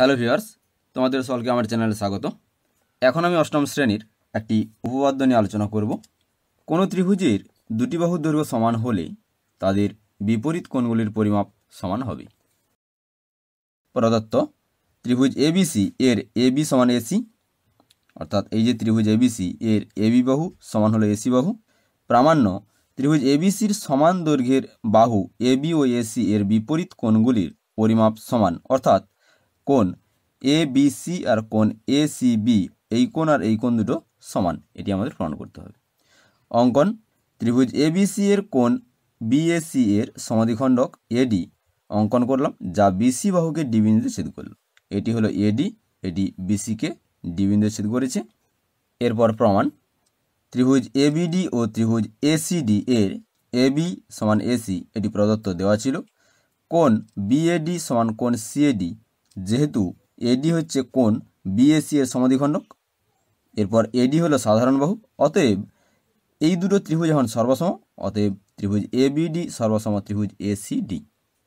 hello viewers তোমাদের সকলকে আমার চ্যানেলে স্বাগত এখন আমি অষ্টম শ্রেণীর একটি উপপাদ্য নিয়ে আলোচনা করব কোনো ত্রিভুজের দুটি বাহুর দৈর্ঘ্য সমান হলে তাদের বিপরীত কোণগুলির পরিমাপ সমান হবে প্রদত্ত ত্রিভুজ এবিসি এর এবি সমান এসি অর্থাৎ এই যে ত্রিভুজ এবিসি এর এবি বাহু সমান হলো এসি বাহু প্রামাণ্য ত্রিভুজ এবিসির সমান দৈর্ঘ্যের বাহু এবি ও এসি এর বিপরীত কোণগুলির পরিমাপ সমান অর্থাৎ কোন এ বি সি আর কোন এ সিবি এই কোণ আর এই কোণ দুটো সমান এটি আমাদের প্রমাণ করতে হবে অঙ্কন ত্রিভুজ এ বি সি এর কোণ বিএসি এর সমাধিখণ্ডক এডি অঙ্কন করলাম যা বিসি বাহুকে ডি বিন্দুতে ছেদ করল এটি হলো এডি এটি বিসিকে ডি বিন্দুতে ছেদ করেছে এরপর প্রমাণ ত্রিভুজ ডি ও ত্রিভুজ এসিডি এর বি সমান এসি এটি প্রদত্ত দেওয়া ছিল কোন বিএডি সমান কোন সিএডি যেহেতু এডি হচ্ছে কোন বিএসি এর সমাধিখণ্ডক এরপর এডি হলো সাধারণ বাহু অতএব এই দুটো ত্রিভুজ এখন সর্বসম অতএব ত্রিভুজ এ ডি সর্বসম ত্রিভুজ ডি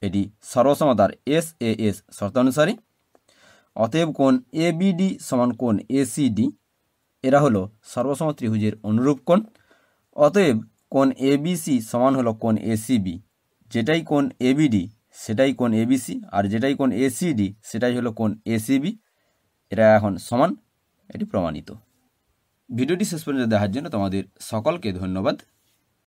এটি সর্বসম তার এস এ এস শর্ত অনুসারে অতএব বি ডি সমান কোন কোণ ডি এরা হলো সর্বসম ত্রিভুজের অনুরূপ কোণ অতএব কোন এ বি সি সমান হলো সি বি যেটাই কোণ এবিডি সেটাই কোন এবিসি আর যেটাই কোন এসিডি সেটাই হলো কোন এসিবি এটা এখন সমান এটি প্রমাণিত ভিডিওটি শেষ পর্যন্ত দেখার জন্য তোমাদের সকলকে ধন্যবাদ